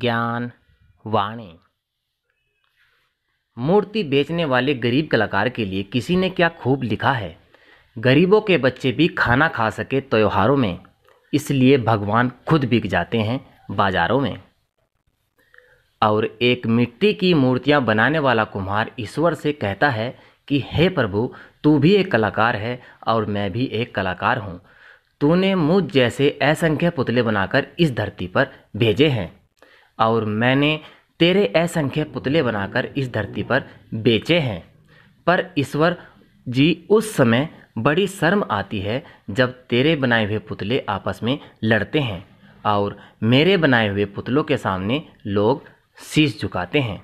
ज्ञान वाणी मूर्ति बेचने वाले गरीब कलाकार के लिए किसी ने क्या खूब लिखा है गरीबों के बच्चे भी खाना खा सके त्योहारों में इसलिए भगवान खुद बिक जाते हैं बाजारों में और एक मिट्टी की मूर्तियां बनाने वाला कुम्हार ईश्वर से कहता है कि हे प्रभु तू भी एक कलाकार है और मैं भी एक कलाकार हूँ तूने मुझ जैसे असंख्य पुतले बनाकर इस धरती पर भेजे हैं और मैंने तेरे असंख्य पुतले बनाकर इस धरती पर बेचे हैं पर ईश्वर जी उस समय बड़ी शर्म आती है जब तेरे बनाए हुए पुतले आपस में लड़ते हैं और मेरे बनाए हुए पुतलों के सामने लोग शीश झुकाते हैं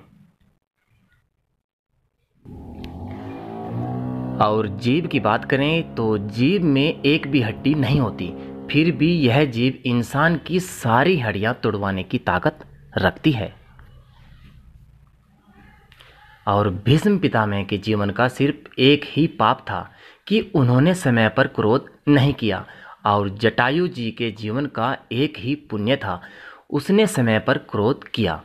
और जीव की बात करें तो जीव में एक भी हड्डी नहीं होती फिर भी यह जीव इंसान की सारी हड्डियां तोड़वाने की ताकत रखती है और भीष्म पितामह के जीवन का सिर्फ एक ही पाप था कि उन्होंने समय पर क्रोध नहीं किया और जटायु जी के जीवन का एक ही पुण्य था उसने समय पर क्रोध किया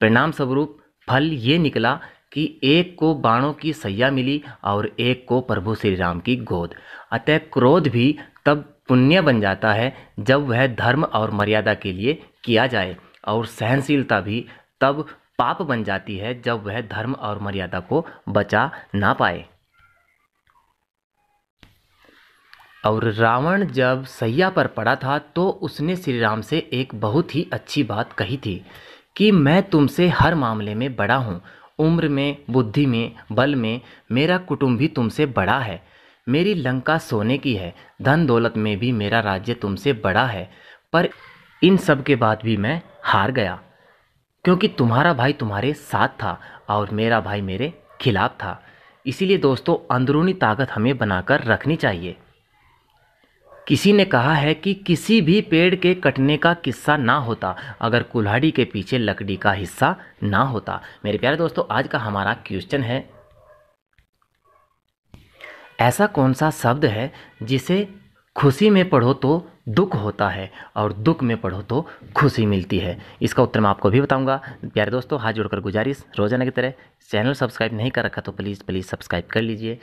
परिणाम स्वरूप फल ये निकला कि एक को बाणों की सैया मिली और एक को प्रभु श्री राम की गोद अतः क्रोध भी तब पुण्य बन जाता है जब वह धर्म और मर्यादा के लिए किया जाए और सहनशीलता भी तब पाप बन जाती है जब वह धर्म और मर्यादा को बचा ना पाए और रावण जब सैया पर पड़ा था तो उसने श्री राम से एक बहुत ही अच्छी बात कही थी कि मैं तुमसे हर मामले में बड़ा हूँ उम्र में बुद्धि में बल में मेरा कुटुंब भी तुमसे बड़ा है मेरी लंका सोने की है धन दौलत में भी मेरा राज्य तुमसे बड़ा है पर इन सब के बाद भी मैं हार गया क्योंकि तुम्हारा भाई तुम्हारे साथ था और मेरा भाई मेरे खिलाफ था इसीलिए दोस्तों अंदरूनी ताकत हमें बनाकर रखनी चाहिए किसी ने कहा है कि किसी भी पेड़ के कटने का किस्सा ना होता अगर कुल्हाड़ी के पीछे लकड़ी का हिस्सा ना होता मेरे प्यारे दोस्तों आज का हमारा क्वेश्चन है ऐसा कौन सा शब्द है जिसे खुशी में पढ़ो तो दुख होता है और दुख में पढ़ो तो खुशी मिलती है इसका उत्तर मैं आपको भी बताऊंगा प्यारे दोस्तों हाथ जोड़कर गुजारिश रोजाना की तरह चैनल सब्सक्राइब नहीं कर रखा तो प्लीज़ प्लीज़ सब्सक्राइब कर लीजिए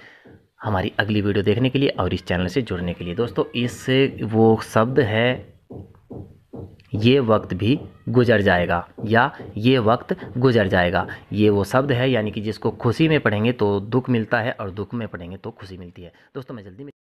हमारी अगली वीडियो देखने के लिए और इस चैनल से जुड़ने के लिए दोस्तों इससे वो शब्द है ये वक्त भी गुजर जाएगा या ये वक्त गुजर जाएगा ये वो शब्द है यानी कि जिसको खुशी में पढ़ेंगे तो दुख मिलता है और दुख में पढ़ेंगे तो खुशी मिलती है दोस्तों मैं जल्दी